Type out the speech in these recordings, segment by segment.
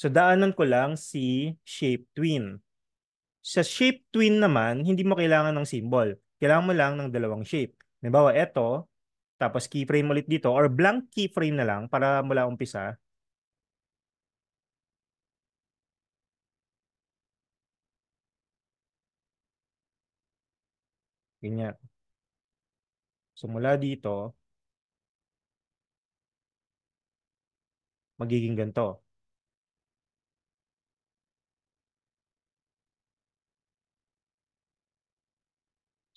So daanan ko lang si shape twin. Sa shape twin naman, hindi mo kailangan ng symbol. Kailangan mo lang ng dalawang shape. Halimbawa, ito, tapos keyframe ulit dito, or blank keyframe na lang para mula umpisa. Ganyan. So mula dito, magiging ganito.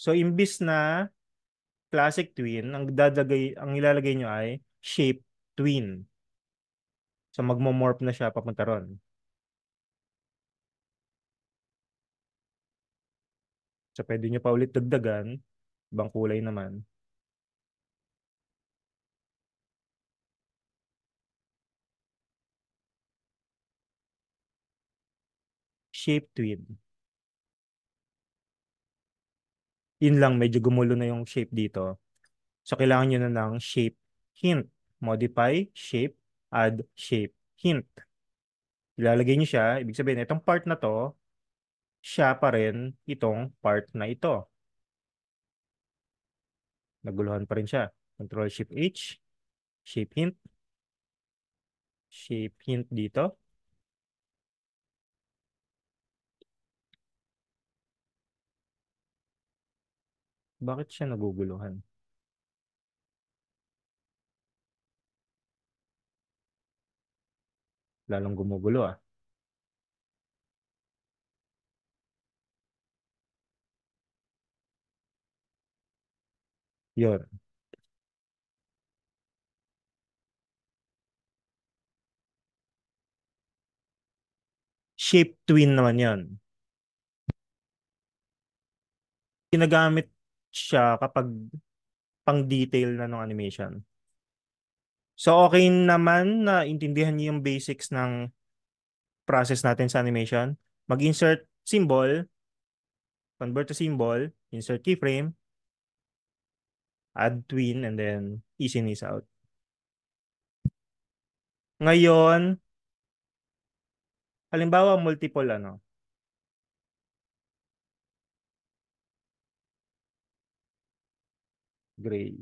So imbis na classic twin, ang dadagay ang ilalagay niyo ay shape twin. So magmo-morph na siya papunta ron. So pwede nyo pa ulit dagdagan, ibang kulay naman. Shape twin. yun lang, medyo gumulo na yung shape dito. So, kailangan nyo na lang shape hint. Modify, shape, add, shape, hint. Ilalagay nyo siya. Ibig sabihin, itong part na to, siya pa rin itong part na ito. Naguluhan pa rin siya. Control Shift H, shape hint, shape hint dito. Bakit siya naguguluhan? Lalong gumugulo ah. Yun. Shape twin naman yun. Kinagamit siya kapag pang-detail na ng animation. So okay naman na intindihan niyo yung basics ng process natin sa animation. Mag-insert symbol, convert to symbol, insert keyframe, add twin, and then easy is out. Ngayon, halimbawa multiple ano, gray.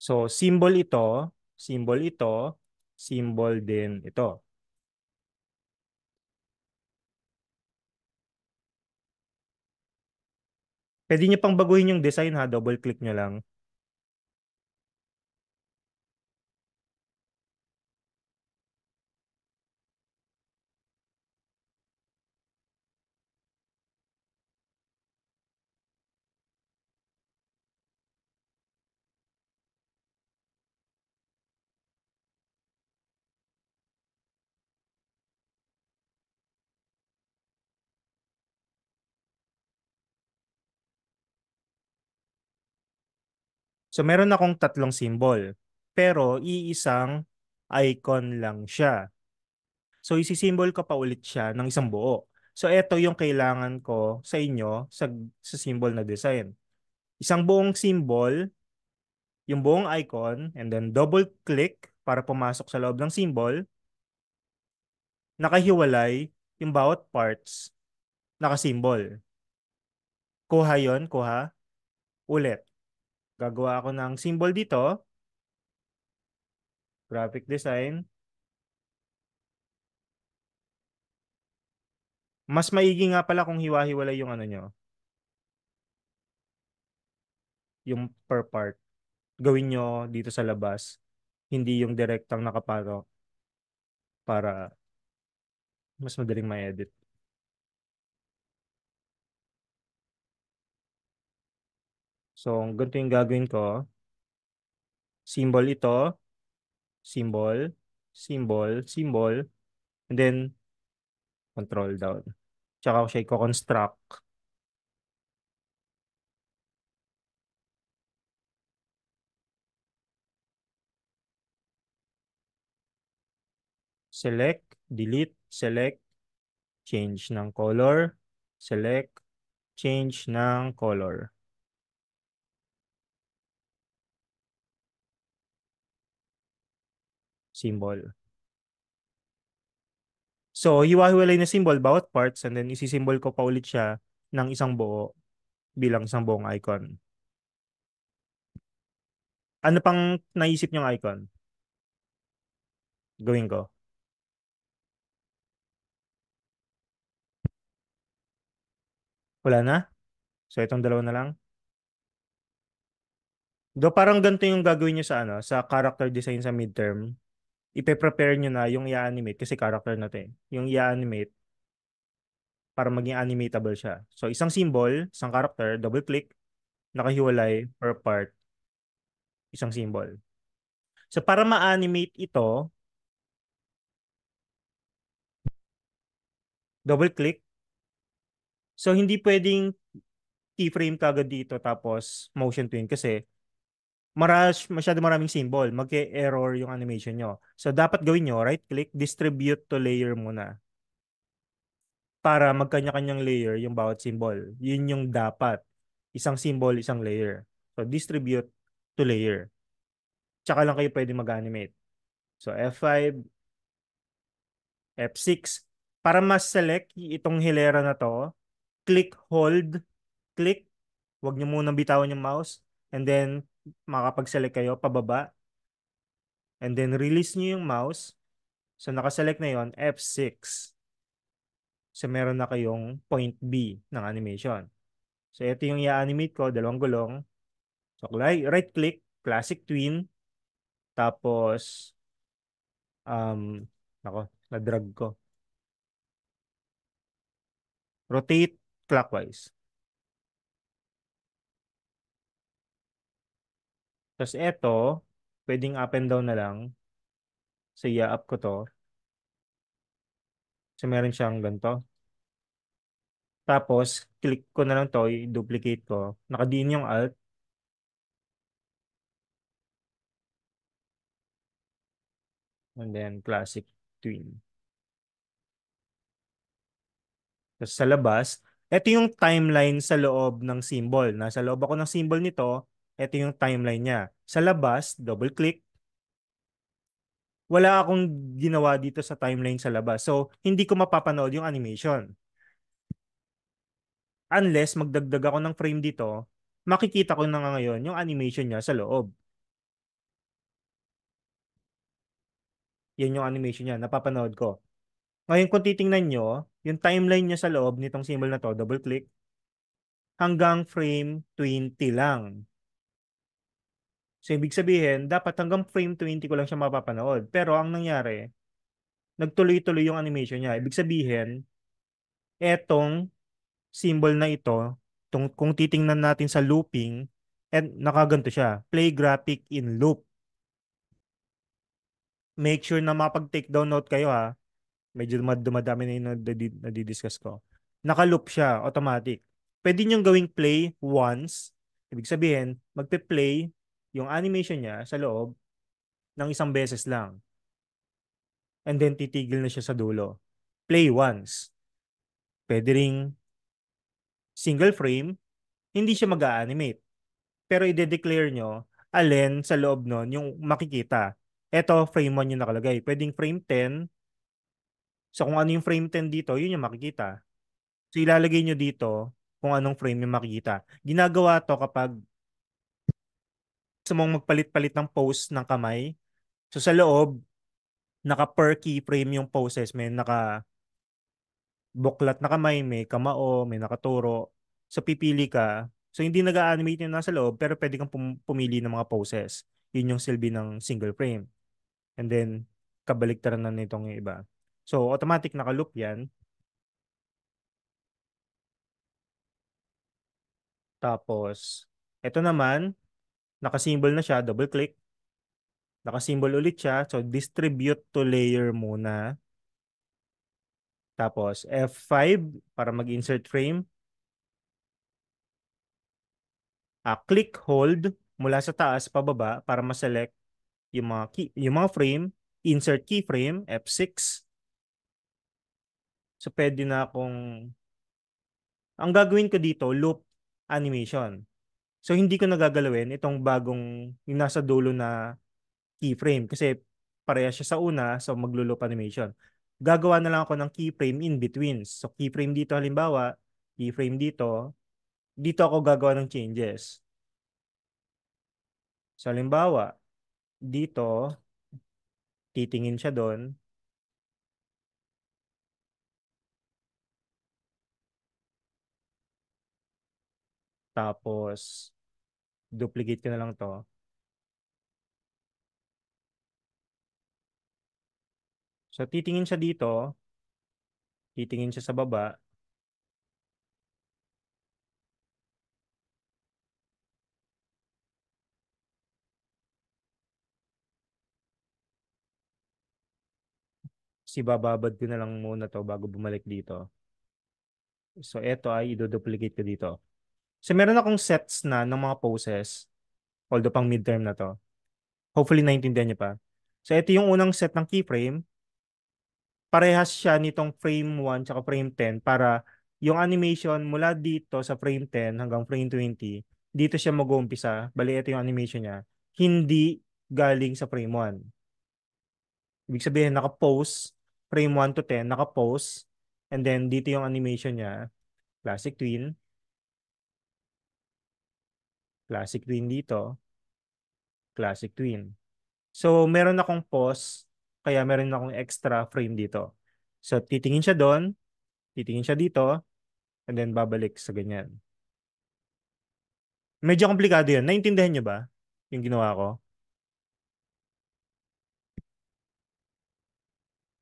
So, symbol ito, symbol ito, symbol din ito. Pwede niya pang baguhin yung design ha, double click niya lang. So meron akong tatlong symbol, pero iisang icon lang siya. So isi-symbol ko pa ulit siya ng isang buo. So ito yung kailangan ko sa inyo sa, sa symbol na design. Isang buong symbol, yung buong icon, and then double click para pumasok sa loob ng symbol. Nakahiwalay yung bawat parts, naka-symbol. Kuha yon kuha. Ulit. Gagawa ako ng symbol dito. Graphic design. Mas maigi nga pala kung hiwa-hiwalay yung ano nyo. Yung per part. Gawin nyo dito sa labas. Hindi yung direktang nakapato. Para mas madaling ma-edit. So, ganito yung gagawin ko. Symbol ito. Symbol. Symbol. Symbol. And then, control down. Tsaka ko siya i-construct. Select, delete, select, change ng color, select, change ng color. symbol. So, hiwa-hiwalay na symbol bawat parts and then isisymbol ko pa ulit siya ng isang buo bilang isang buong icon. Ano pang naisip niyong icon? Gawin ko. Wala na? So, itong dalawa na lang. Do parang ganito yung gagawin niyo sa ano, sa character design sa midterm ipe-prepare nyo na yung i-animate kasi character natin. Eh. Yung i-animate para maging animatable siya. So, isang symbol, isang character, double click, nakahiwalay per part, isang symbol. So, para ma-animate ito, double click. So, hindi pwedeng keyframe kagad dito tapos motion tween kasi maras, masyado maraming symbol, magke-error yung animation nyo. So, dapat gawin nyo, right-click, distribute to layer muna. Para magkanya-kanyang layer yung bawat symbol. Yun yung dapat. Isang symbol, isang layer. So, distribute to layer. Tsaka lang kayo pwede mag-animate. So, F5, F6. Para mas select itong hilera na to, click hold, click, wag nyo muna bitawan yung mouse, and then makapag-select kayo pababa. And then release niyo yung mouse. So naka-select na yon F6. So meron na kayong point B ng animation. So ito yung i-animate ko, dalawang gulong. So right click, classic twin. Tapos, um, ako, na-drag ko. Rotate clockwise. Tapos ito, pwedeng up and down na lang. So, i-up ko to. So, meron siyang ganito. Tapos, click ko na lang to, i-duplicate ko. Nakadiin yung alt. And then, classic twin. Tapos sa labas, ito yung timeline sa loob ng symbol. Nasa loob ako ng symbol nito, ito yung timeline niya. Sa labas, double click. Wala akong ginawa dito sa timeline sa labas. So, hindi ko mapapanood yung animation. Unless magdagdag ako ng frame dito, makikita ko na nga ngayon yung animation niya sa loob. Yan yung animation niya, napapanood ko. Ngayon kung titingnan nyo, yung timeline niya sa loob nitong symbol na to, double click, hanggang frame 20 lang. So ibig sabihin, dapat hanggang frame 20 ko lang siya mapapanood. Pero ang nangyari, nagtuloy-tuloy yung animation niya. Ibig sabihin, etong symbol na ito, tong, kung titingnan natin sa looping, and nakaganto siya, play graphic in loop. Make sure na mapag-take down note kayo ha. Medyo dumadami na yung nadidiscuss ko. Naka-loop siya, automatic. Pwede niyong gawing play once. Ibig sabihin, magpe-play yung animation niya sa loob ng isang beses lang. And then titigil na siya sa dulo. Play once. Pwede ring single frame, hindi siya mag-animate. Pero i-declare nyo alin sa loob nun yung makikita. Ito, frame 1 yung nakalagay. Pwedeng frame 10. So kung ano yung frame 10 dito, yun yung makikita. So ilalagay nyo dito kung anong frame yung makikita. Ginagawa to kapag gusto mong magpalit-palit ng pose ng kamay. So sa loob, naka-perky frame yung poses. May naka buklat na kamay, may kamao, may nakaturo. So pipili ka. So hindi nag-animate yung nasa loob pero pwede kang pum- pumili ng mga poses. Yun yung silbi ng single frame. And then kabaliktaran na nitong iba. So automatic naka-loop yan. Tapos, ito naman, naka-symbol na siya, double click. Naka-symbol ulit siya. So, distribute to layer muna. Tapos, F5 para mag-insert frame. Uh, click hold mula sa taas pababa para ma-select yung mga, key, yung mga frame. Insert keyframe, F6. So, pwede na akong... Ang gagawin ko dito, loop animation. So hindi ko nagagalawin itong bagong yung nasa dulo na keyframe kasi pareha siya sa una so maglo animation. Gagawa na lang ako ng keyframe in between. So keyframe dito halimbawa, keyframe dito, dito ako gagawa ng changes. So halimbawa, dito titingin siya doon. Tapos, duplicate ko na lang to. So, titingin siya dito. Titingin siya sa baba. Si bababad ko na lang muna to bago bumalik dito. So, ito ay idoduplicate ko dito. So meron akong sets na ng mga poses, although pang midterm na to. Hopefully naintindihan niyo pa. So ito yung unang set ng keyframe. Parehas siya nitong frame 1 tsaka frame 10 para yung animation mula dito sa frame 10 hanggang frame 20, dito siya mag-uumpisa. Bali, ito yung animation niya. Hindi galing sa frame 1. Ibig sabihin, naka-pose, frame 1 to 10, naka-pose, and then dito yung animation niya, Classic Twin. Classic twin dito. Classic twin. So, meron akong pause, kaya meron akong extra frame dito. So, titingin siya doon, titingin siya dito, and then babalik sa ganyan. Medyo komplikado yun. Naintindihan niyo ba yung ginawa ko?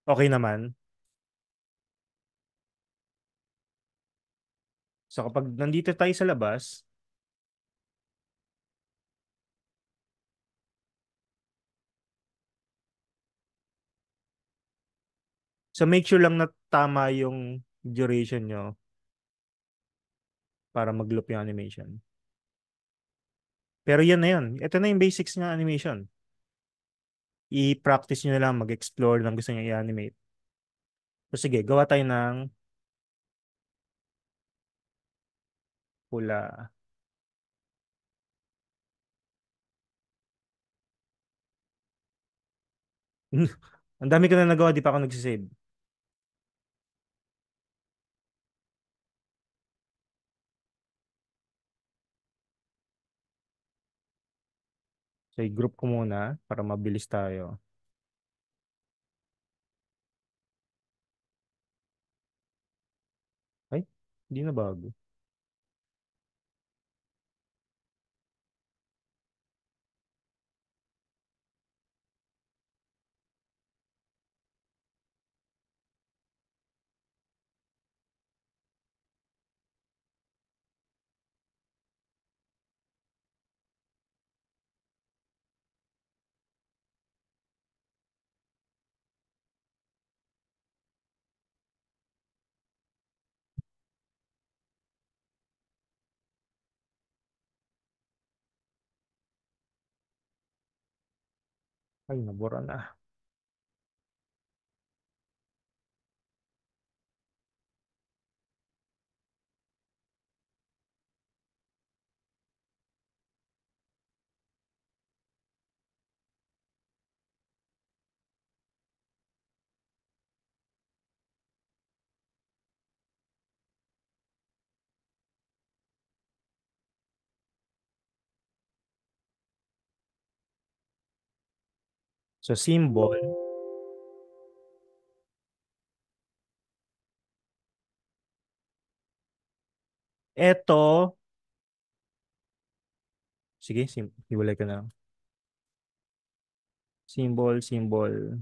Okay naman. So kapag nandito tayo sa labas, So make sure lang na tama yung duration nyo para mag-loop yung animation. Pero yan na yun. Ito na yung basics ng animation. I-practice nyo na lang, mag-explore ng gusto nyo i-animate. So sige, gawa tayo ng pula. Ang dami ko na nagawa, di pa ako nagsisave. So, i-group ko muna para mabilis tayo. Ay, hindi na bago. Ay, nabura na. So symbol Ito Sige, sim hiwalay ko na lang. Symbol, symbol.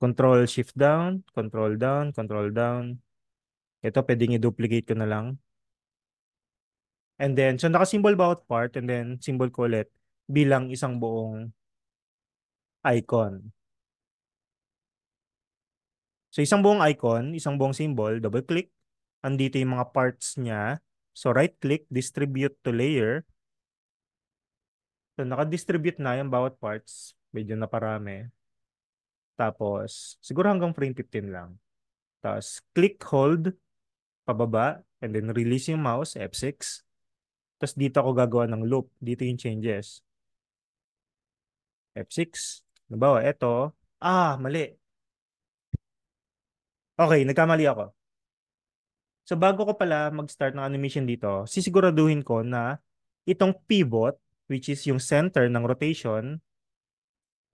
Control shift down, control down, control down. Ito pwedeng i-duplicate ko na lang. And then, so naka-symbol bawat part and then symbol ko ulit bilang isang buong icon. So isang buong icon, isang buong symbol, double click. Andito yung mga parts niya. So right click, distribute to layer. So naka-distribute na yung bawat parts. Medyo naparami. Tapos siguro hanggang frame 15 lang. Tapos click hold pababa and then release yung mouse F6. Tapos dito ako gagawa ng loop. Dito yung changes. F6. Nabawa, ito. Ah, mali. Okay, nagkamali ako. So bago ko pala mag-start ng animation dito, sisiguraduhin ko na itong pivot, which is yung center ng rotation,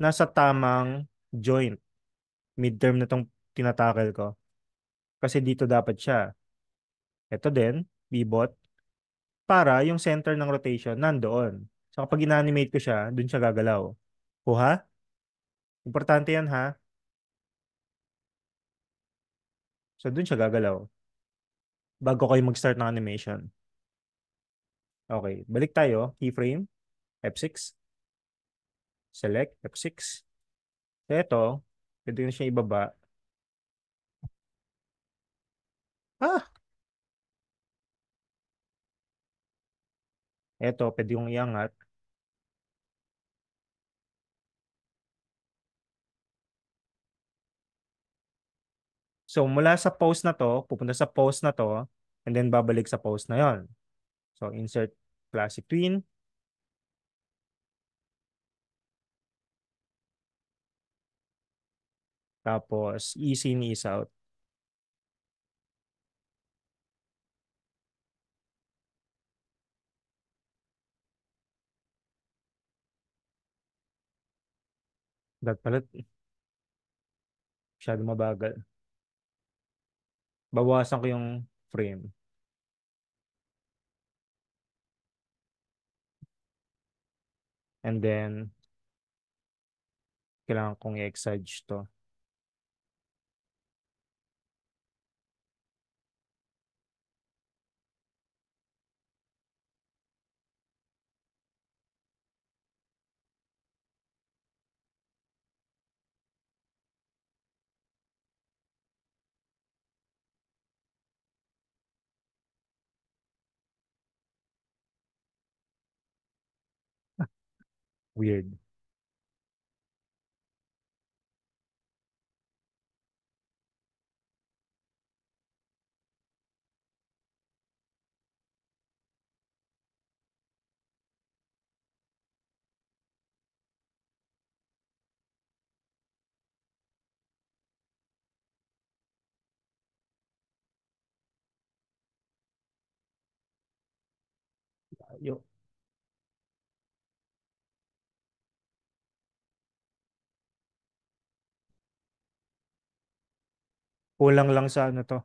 nasa tamang joint. Midterm na itong tinatakil ko. Kasi dito dapat siya. Ito din, pivot, para yung center ng rotation nandoon. So kapag in-animate ko siya, dun siya gagalaw. O ha? Importante yan ha. So dun siya gagalaw. Bago kayo mag-start ng animation. Okay, balik tayo. Keyframe, F6. Select, F6. So ito, pwede na siya ibaba. Ah! Ito, pwede kong iangat. So mula sa post na to, pupunta sa post na to, and then babalik sa post na yon. So insert classic twin. Tapos ease in, ease out. Dapat pala, masyado mabagal bawasan ko yung frame. And then, kailangan kong i-exage to. weird yung Kulang lang sa ano to.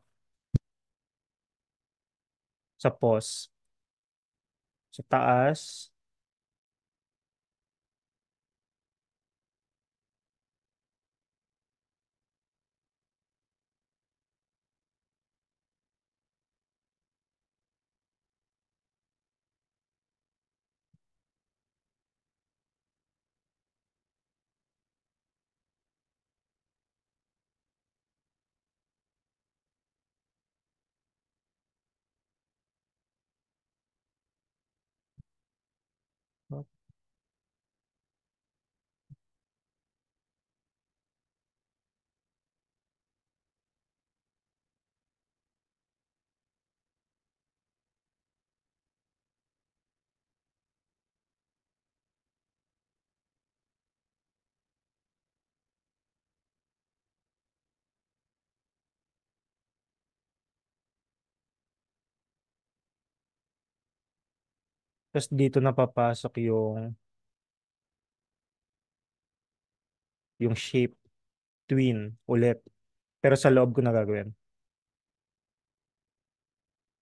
Sa pause. Sa taas. Okay. Tapos dito napapasok yung yung shape twin ulit. Pero sa loob ko na gagawin.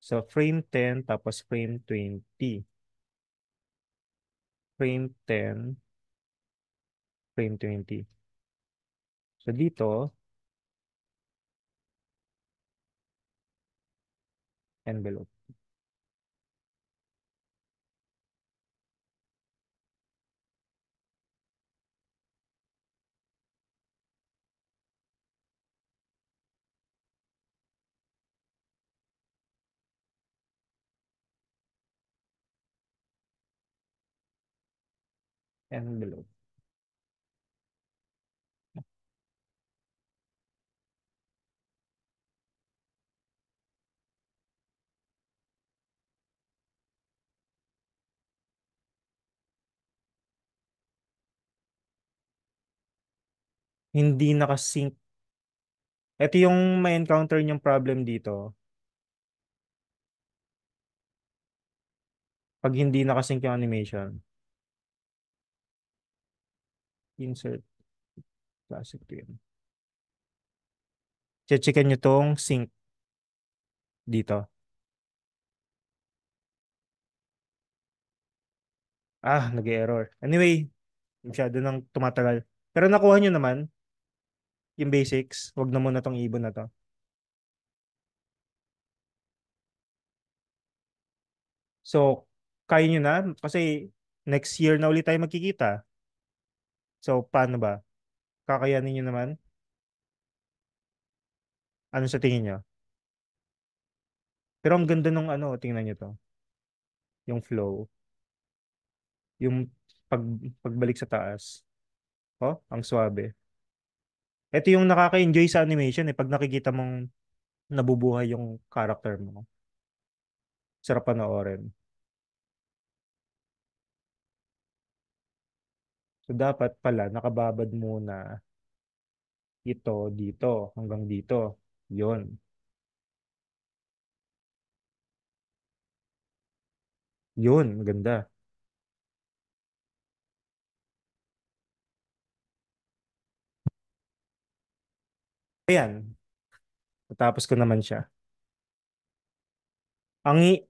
So frame 10 tapos frame 20. Frame 10 frame 20. So dito envelope. envelope. Hindi nakasync. Ito yung may encounter niyang problem dito. Pag hindi nakasync yung animation insert classic to yun. Checkin nyo tong sync dito. Ah, nag-error. Anyway, masyado nang tumatagal. Pero nakuha nyo naman yung basics. Huwag na muna tong ibon na to. So, kaya nyo na kasi next year na ulit tayo magkikita. So, paano ba? Kakayanin nyo naman? Ano sa tingin nyo? Pero ang ganda nung ano, tingnan nyo to. Yung flow. Yung pag, pagbalik sa taas. Oh, ang swabe. Ito yung nakaka-enjoy sa animation eh. Pag nakikita mong nabubuhay yung character mo. Sarap panoorin. So dapat pala nakababad muna ito dito hanggang dito. 'Yon. Yun, maganda. Ayan. Natapos ko naman siya. Ang